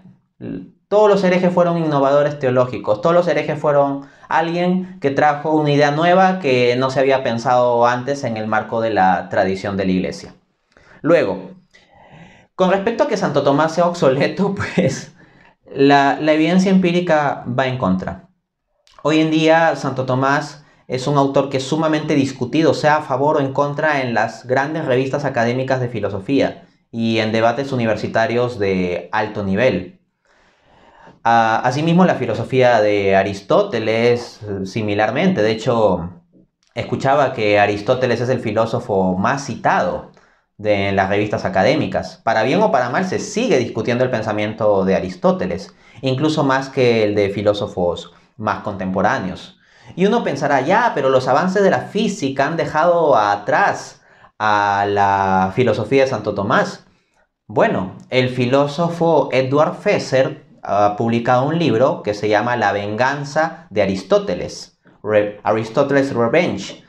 Todos los herejes fueron innovadores teológicos, todos los herejes fueron alguien que trajo una idea nueva que no se había pensado antes en el marco de la tradición de la iglesia. Luego, con respecto a que Santo Tomás sea obsoleto, pues la, la evidencia empírica va en contra. Hoy en día Santo Tomás es un autor que es sumamente discutido, sea a favor o en contra, en las grandes revistas académicas de filosofía y en debates universitarios de alto nivel. Ah, asimismo, la filosofía de Aristóteles eh, similarmente, de hecho, escuchaba que Aristóteles es el filósofo más citado de las revistas académicas. Para bien o para mal se sigue discutiendo el pensamiento de Aristóteles, incluso más que el de filósofos más contemporáneos. Y uno pensará, ya, pero los avances de la física han dejado atrás a la filosofía de Santo Tomás? Bueno, el filósofo Edward Fesser ha ah, publicado un libro que se llama La venganza de Aristóteles, Aristóteles Revenge,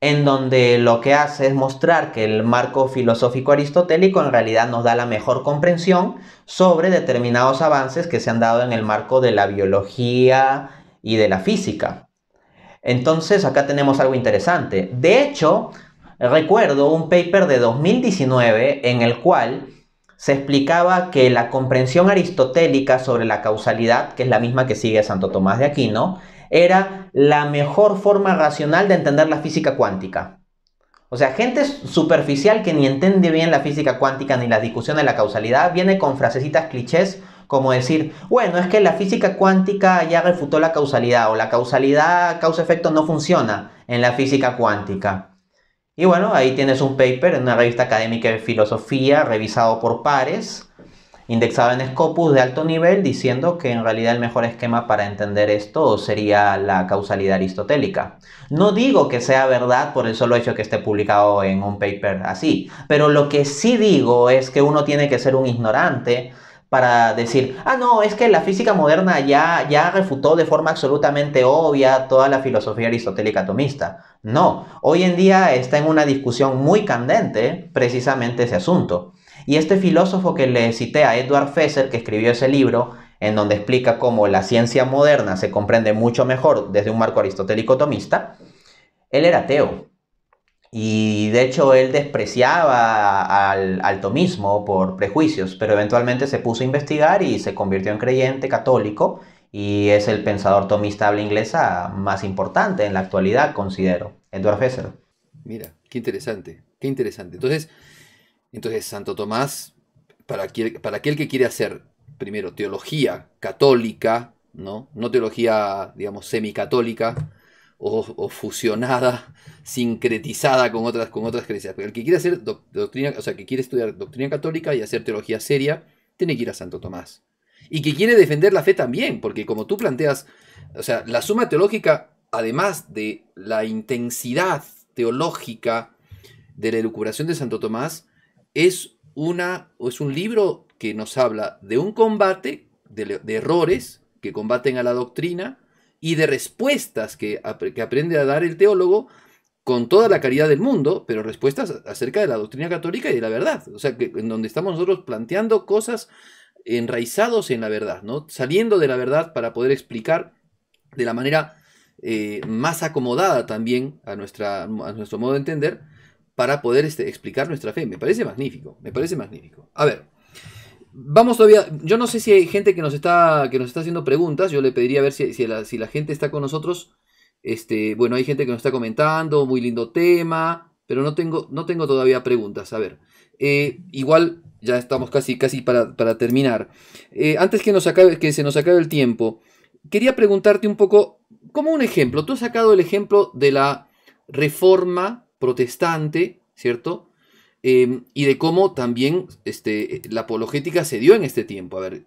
en donde lo que hace es mostrar que el marco filosófico aristotélico en realidad nos da la mejor comprensión sobre determinados avances que se han dado en el marco de la biología y de la física. Entonces acá tenemos algo interesante. De hecho, Recuerdo un paper de 2019 en el cual se explicaba que la comprensión aristotélica sobre la causalidad, que es la misma que sigue Santo Tomás de Aquino, era la mejor forma racional de entender la física cuántica. O sea, gente superficial que ni entiende bien la física cuántica ni la discusión de la causalidad viene con frasecitas clichés como decir, bueno, es que la física cuántica ya refutó la causalidad o la causalidad causa-efecto no funciona en la física cuántica. Y bueno, ahí tienes un paper en una revista académica de filosofía revisado por pares, indexado en Scopus de alto nivel, diciendo que en realidad el mejor esquema para entender esto sería la causalidad aristotélica. No digo que sea verdad por el solo hecho que esté publicado en un paper así, pero lo que sí digo es que uno tiene que ser un ignorante para decir, ah, no, es que la física moderna ya, ya refutó de forma absolutamente obvia toda la filosofía aristotélica atomista. No, hoy en día está en una discusión muy candente precisamente ese asunto. Y este filósofo que le cité a Edward Fesser, que escribió ese libro, en donde explica cómo la ciencia moderna se comprende mucho mejor desde un marco aristotélico tomista, él era ateo. Y de hecho él despreciaba al, tomismo por prejuicios, pero eventualmente se puso a investigar y se convirtió en creyente católico y es el pensador tomista habla inglesa más importante en la actualidad, considero, Edward Fesser. Mira, qué interesante, qué interesante. Entonces, entonces Santo Tomás, para, aquel, para aquel que quiere hacer primero teología católica, ¿no? No teología, digamos, semicatólica, o, fusionada, sincretizada con otras, con otras creencias. Pero el que quiere hacer doctrina, o sea, que quiere estudiar doctrina católica y hacer teología seria, tiene que ir a Santo Tomás. Y que quiere defender la fe también, porque como tú planteas, o sea, la suma teológica, además de la intensidad teológica de la elucubración de Santo Tomás, es, una, es un libro que nos habla de un combate de errores que combaten a la doctrina y de respuestas que, que aprende a dar el teólogo con toda la caridad del mundo, pero respuestas acerca de la doctrina católica y de la verdad. O sea, que en donde estamos nosotros planteando cosas enraizados en la verdad, ¿no? Saliendo de la verdad para poder explicar de la manera eh, más acomodada también a, nuestra, nuestro modo de entender, para poder este, explicar nuestra fe. Me parece magnífico, me parece magnífico. A ver, Vamos todavía, yo no sé si hay gente que nos está, que nos está haciendo preguntas, yo le pediría a ver si, si, la, gente está con nosotros. Este, bueno, hay gente que nos está comentando, muy lindo tema, pero no tengo, no tengo todavía preguntas. A ver, eh, igual ya estamos casi, casi para, terminar. Eh, antes que, nos acabe, que se nos acabe el tiempo, quería preguntarte un poco, como un ejemplo, tú has sacado el ejemplo de la reforma protestante, ¿cierto? Em, y de cómo también este, la apologética se dio en este tiempo. A ver,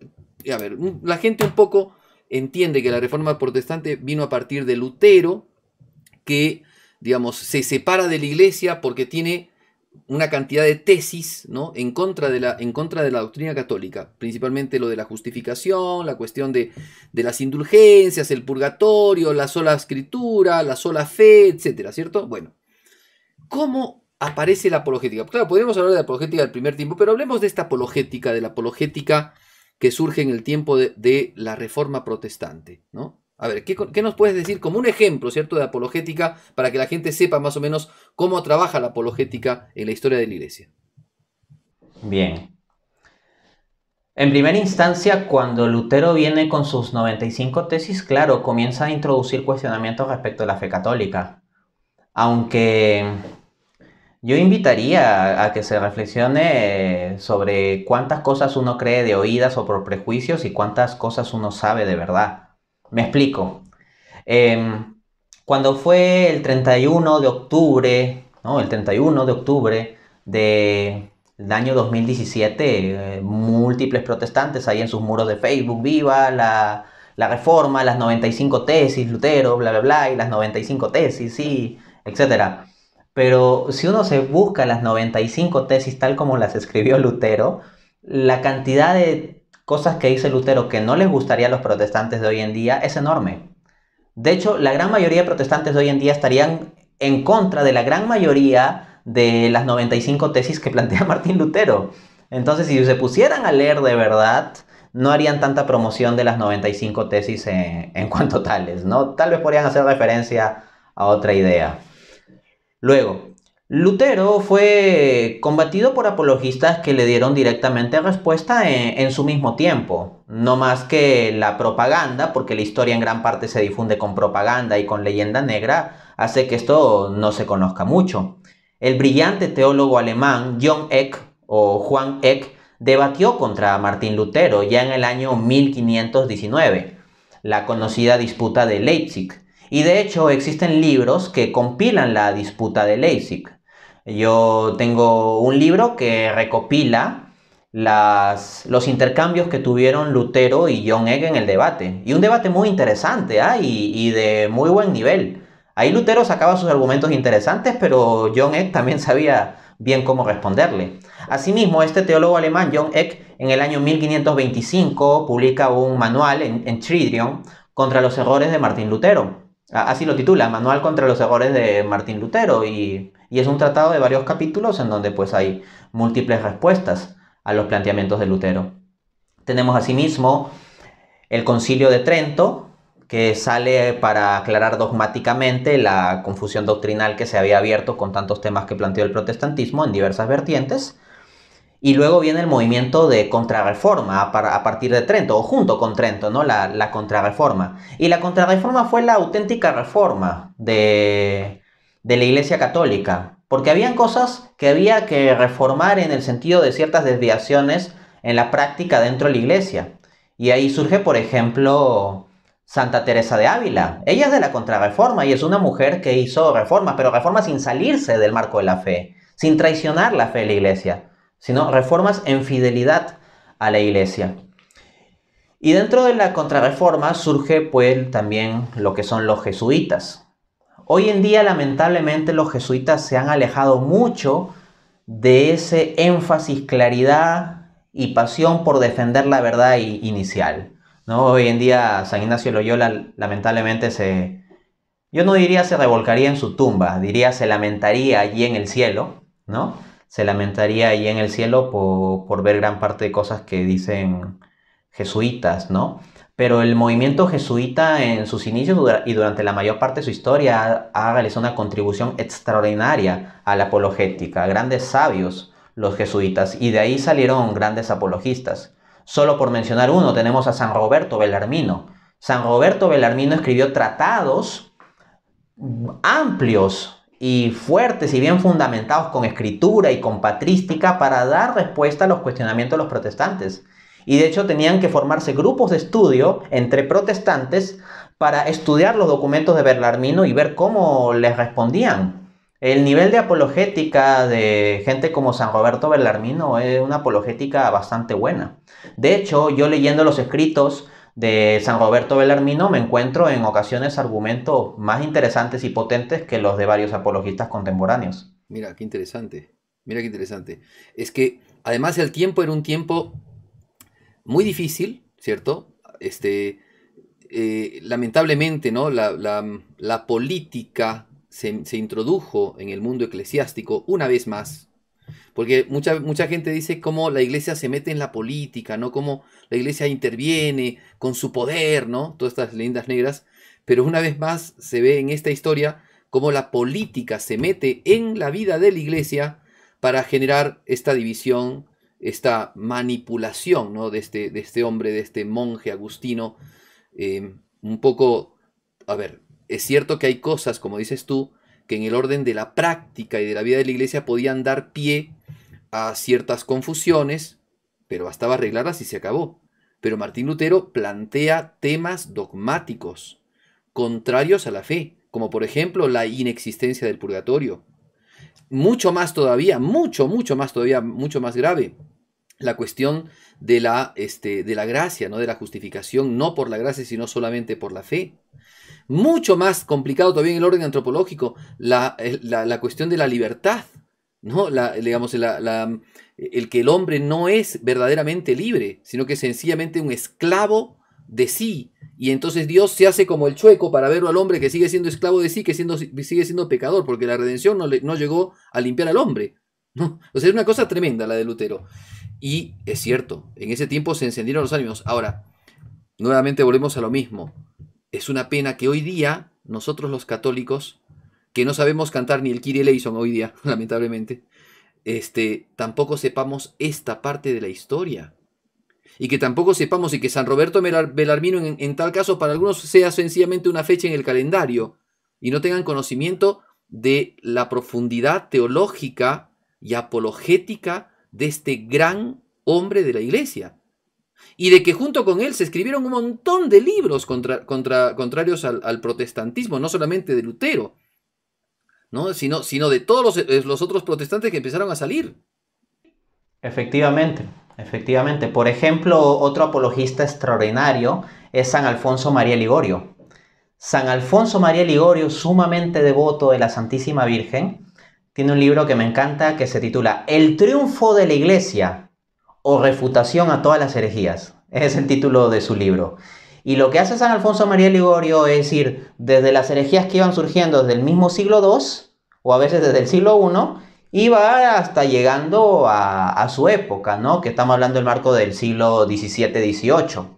a ver, la gente un poco entiende que la reforma protestante vino a partir de Lutero, que, digamos, se separa de la iglesia porque tiene una cantidad de tesis ¿no? en, contra de la, en contra de la doctrina católica, principalmente lo de la justificación, la cuestión de, de las indulgencias, el purgatorio, la sola escritura, la sola fe, etcétera, ¿cierto? Bueno, ¿cómo aparece la apologética. Claro, podríamos hablar de la apologética del primer tiempo, pero hablemos de esta apologética, de la apologética que surge en el tiempo de, la reforma protestante, ¿no? A ver, ¿qué, ¿qué, nos puedes decir como un ejemplo, ¿cierto?, de apologética para que la gente sepa más o menos cómo trabaja la apologética en la historia de la Iglesia. Bien. En primera instancia, cuando Lutero viene con sus 95 tesis, claro, comienza a introducir cuestionamientos respecto a la fe católica. Aunque yo invitaría a, que se reflexione eh, sobre cuántas cosas uno cree de oídas o por prejuicios y cuántas cosas uno sabe de verdad. Me explico. Em, cuando fue el 31 de octubre, el 31 de octubre del año 2017, eh, múltiples protestantes ahí en sus muros de Facebook, viva la, la reforma, las 95 tesis, Lutero, bla, bla, bla, y las 95 tesis, sí, etc. Pero si uno se busca las 95 tesis tal como las escribió Lutero, la cantidad de cosas que dice Lutero que no les gustaría a los protestantes de hoy en día es enorme. De hecho, la gran mayoría de protestantes de hoy en día estarían en contra de la gran mayoría de las 95 tesis que plantea Martín Lutero. Entonces, si se pusieran a leer de verdad, no harían tanta promoción de las 95 tesis en, en cuanto tales, ¿no? Tal vez podrían hacer referencia a otra idea. Luego, Lutero fue combatido por apologistas que le dieron directamente respuesta en, su mismo tiempo, no más que la propaganda, porque la historia en gran parte se difunde con propaganda y con leyenda negra, hace que esto no se conozca mucho. El brillante teólogo alemán John Eck o Juan Eck debatió contra Martín Lutero ya en el año 1519, la conocida disputa de Leipzig y de hecho existen libros que compilan la disputa de Leipzig. Yo tengo un libro que recopila las, los intercambios que tuvieron Lutero y John Eck en el debate. Y un debate muy interesante ¿ah? y, de muy buen nivel. Ahí Lutero sacaba sus argumentos interesantes, pero John Eck también sabía bien cómo responderle. Asimismo, este teólogo alemán, John Eck, en el año 1525 publica un manual en, en Tridion contra los errores de Martín Lutero. Así lo titula, Manual contra los errores de Martín Lutero, y, y, es un tratado de varios capítulos en donde pues hay múltiples respuestas a los planteamientos de Lutero. Tenemos asimismo el concilio de Trento, que sale para aclarar dogmáticamente la confusión doctrinal que se había abierto con tantos temas que planteó el protestantismo en diversas vertientes. Y luego viene el movimiento de contrarreforma a, partir de Trento, o junto con Trento, ¿no? La, contrarreforma. Y la contrarreforma fue la auténtica reforma de, de la Iglesia Católica, porque habían cosas que había que reformar en el sentido de ciertas desviaciones en la práctica dentro de la Iglesia. Y ahí surge, por ejemplo, Santa Teresa de Ávila. Ella es de la contrarreforma y es una mujer que hizo reformas, pero reformas sin salirse del marco de la fe, sin traicionar la fe de la Iglesia sino reformas en fidelidad a la iglesia. Y dentro de la contrarreforma surge pues también lo que son los jesuitas. Hoy en día lamentablemente los jesuitas se han alejado mucho de ese énfasis, claridad y pasión por defender la verdad inicial. ¿no? Hoy en día San Ignacio Loyola lamentablemente se, yo no diría se revolcaría en su tumba, diría se lamentaría allí en el cielo, ¿no? se lamentaría ahí en el cielo por, ver gran parte de cosas que dicen jesuitas, ¿no? Pero el movimiento jesuita en sus inicios y durante la mayor parte de su historia ha, una contribución extraordinaria a la apologética. Grandes sabios los jesuitas y de ahí salieron grandes apologistas. Solo por mencionar uno tenemos a San Roberto bellarmino San Roberto bellarmino escribió tratados amplios y fuertes y bien fundamentados con escritura y con patrística para dar respuesta a los cuestionamientos de los protestantes. Y de hecho tenían que formarse grupos de estudio entre protestantes para estudiar los documentos de Berlarmino y ver cómo les respondían. El nivel de apologética de gente como San Roberto Berlarmino es una apologética bastante buena. De hecho, yo leyendo los escritos de San Roberto Belarmino me encuentro en ocasiones argumentos más interesantes y potentes que los de varios apologistas contemporáneos. Mira, qué interesante. Mira qué interesante. Es que además el tiempo era un tiempo muy difícil, ¿cierto? Este, eh, lamentablemente, ¿no? La, política se, introdujo en el mundo eclesiástico una vez más. Porque mucha, mucha gente dice cómo la iglesia se mete en la política, ¿no? Cómo la iglesia interviene, con su poder, ¿no? Todas estas leyendas negras. Pero una vez más se ve en esta historia cómo la política se mete en la vida de la iglesia para generar esta división, esta manipulación ¿no? de, este, de este hombre, de este monje agustino. Eh, un poco, a ver, es cierto que hay cosas, como dices tú, que en el orden de la práctica y de la vida de la iglesia podían dar pie a ciertas confusiones, pero bastaba arreglarlas y se acabó. Pero Martín Lutero plantea temas dogmáticos, contrarios a la fe, como por ejemplo la inexistencia del purgatorio. Mucho más todavía, mucho, mucho más todavía, mucho más grave, la cuestión de la, este, de la gracia, ¿no? de la justificación, no por la gracia, sino solamente por la fe. Mucho más complicado todavía en el orden antropológico, la cuestión de la libertad, ¿no? digamos, el que el hombre no es verdaderamente libre, sino que es sencillamente un esclavo de sí. Y entonces Dios se hace como el chueco para verlo al hombre que sigue siendo esclavo de sí, que sigue siendo pecador, porque la redención no, no llegó a limpiar al hombre. ¿no? O sea, es una cosa tremenda la de Lutero. Y es cierto, en ese tiempo se encendieron los ánimos. Ahora, nuevamente volvemos a lo mismo. Es una pena que hoy día nosotros los católicos que no sabemos cantar ni el Kyrie Leison hoy día, lamentablemente, este, tampoco sepamos esta parte de la historia. Y que tampoco sepamos y que San Roberto Belarmino en, tal caso para algunos sea sencillamente una fecha en el calendario y no tengan conocimiento de la profundidad teológica y apologética de este gran hombre de la iglesia. Y de que junto con él se escribieron un montón de libros contra, contrarios al, protestantismo, no solamente de Lutero, Sino, sino de todos los, eh, los otros protestantes que empezaron a salir. Efectivamente, efectivamente. Por ejemplo, otro apologista extraordinario es San Alfonso María Ligorio. San Alfonso María Ligorio, sumamente devoto de la Santísima Virgen, tiene un libro que me encanta que se titula El triunfo de la Iglesia o refutación a todas las herejías. Es el título de su libro. Y lo que hace San Alfonso María Ligorio es ir desde las herejías que iban surgiendo desde el mismo siglo II o a veces desde el siglo I, y va hasta llegando a, su época, ¿no? Que estamos hablando del marco del siglo XVII-XVIII.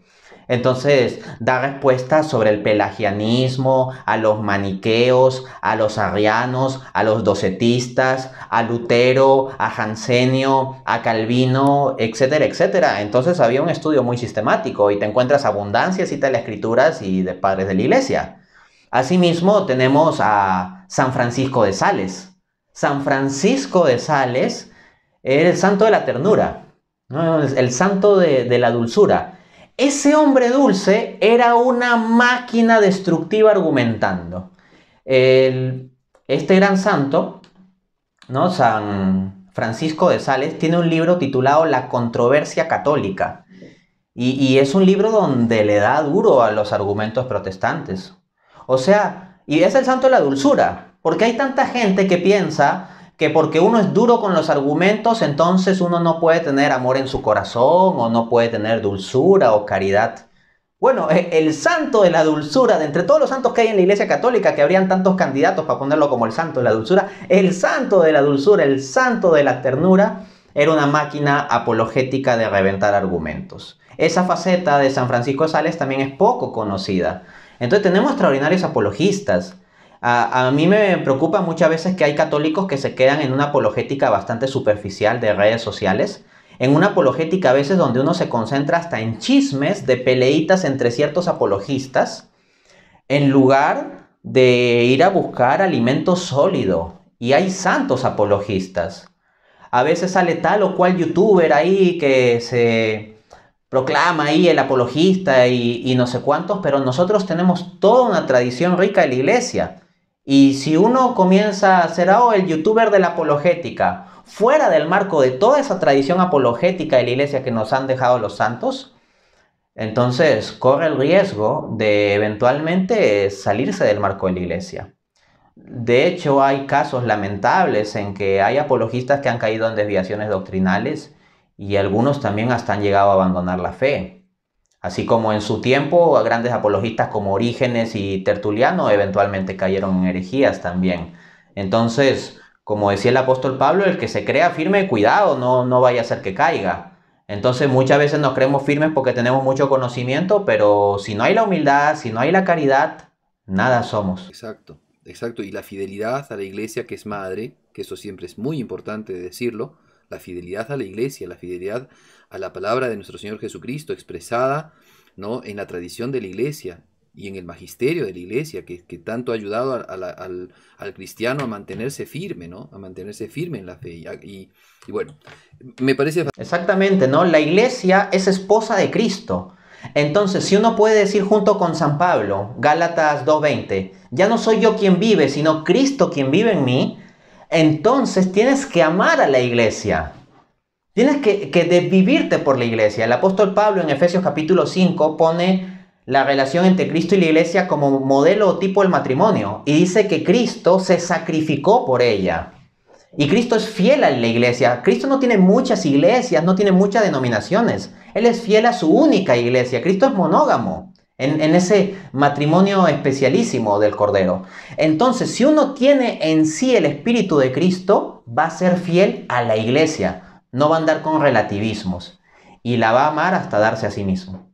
Entonces, da respuestas sobre el pelagianismo, a los maniqueos, a los arrianos, a los docetistas, a Lutero, a Jansenio, a Calvino, etcétera, etcétera. Entonces, había un estudio muy sistemático y te encuentras abundancia, cita de las escrituras y de padres de la iglesia. Asimismo, tenemos a San Francisco de Sales. San Francisco de Sales era el santo de la ternura, el santo de, la dulzura. Ese hombre dulce era una máquina destructiva argumentando. este gran santo, ¿no? San Francisco de Sales, tiene un libro titulado La controversia católica. y es un libro donde le da duro a los argumentos protestantes. O sea, y es el santo de la dulzura, porque hay tanta gente que piensa que porque uno es duro con los argumentos, entonces uno no puede tener amor en su corazón o no puede tener dulzura o caridad. Bueno, e, el santo de la dulzura, de entre todos los santos que hay en la Iglesia Católica, que habrían tantos candidatos para ponerlo como el santo de la dulzura, el santo de la dulzura, el santo de la ternura, era una máquina apologética de reventar argumentos. Esa faceta de San Francisco de Sales también es poco conocida. Entonces tenemos extraordinarios apologistas. A, mí me preocupa muchas veces que hay católicos que se quedan en una apologética bastante superficial de redes sociales, en una apologética a veces donde uno se concentra hasta en chismes de peleitas entre ciertos apologistas, en lugar de ir a buscar alimento sólido. Y hay santos apologistas. A veces sale tal o cual youtuber ahí que se proclama ahí el apologista y, no sé cuántos, pero nosotros tenemos toda una tradición rica de la iglesia. Y si uno comienza a ser oh, el youtuber de la apologética, fuera del marco de toda esa tradición apologética de la iglesia que nos han dejado los santos, entonces corre el riesgo de eventualmente salirse del marco de la iglesia. De hecho, hay casos lamentables en que hay apologistas que han caído en desviaciones doctrinales y algunos también hasta han llegado a abandonar la fe. Así como en su tiempo grandes apologistas como Orígenes y Tertuliano eventualmente cayeron en herejías también. Entonces, como decía el apóstol Pablo, el que se crea firme, cuidado, no, no vaya a ser que caiga. Entonces muchas veces nos creemos firmes porque tenemos mucho conocimiento, pero si no hay la humildad, si no hay la caridad, nada somos. Exacto, exacto. Y la fidelidad a la iglesia que es madre, que eso siempre es muy importante decirlo, la fidelidad a la iglesia, la fidelidad a la palabra de nuestro Señor Jesucristo expresada ¿no? en la tradición de la iglesia y en el magisterio de la iglesia, que, tanto ha ayudado al, cristiano a mantenerse firme, ¿no? A mantenerse firme en la fe. Y, bueno, me parece... Exactamente, ¿no? La iglesia es esposa de Cristo. Entonces, si uno puede decir junto con San Pablo, Gálatas 2.20, ya no soy yo quien vive, sino Cristo quien vive en mí, entonces tienes que amar a la iglesia. Tienes que, que desvivirte por la iglesia. El apóstol Pablo en Efesios capítulo 5 pone la relación entre Cristo y la iglesia como modelo o tipo del matrimonio y dice que Cristo se sacrificó por ella. Y Cristo es fiel a la iglesia. Cristo no tiene muchas iglesias, no tiene muchas denominaciones. Él es fiel a su única iglesia. Cristo es monógamo en, ese matrimonio especialísimo del Cordero. Entonces, si uno tiene en sí el Espíritu de Cristo, va a ser fiel a la iglesia, no va a andar con relativismos y la va a amar hasta darse a sí mismo.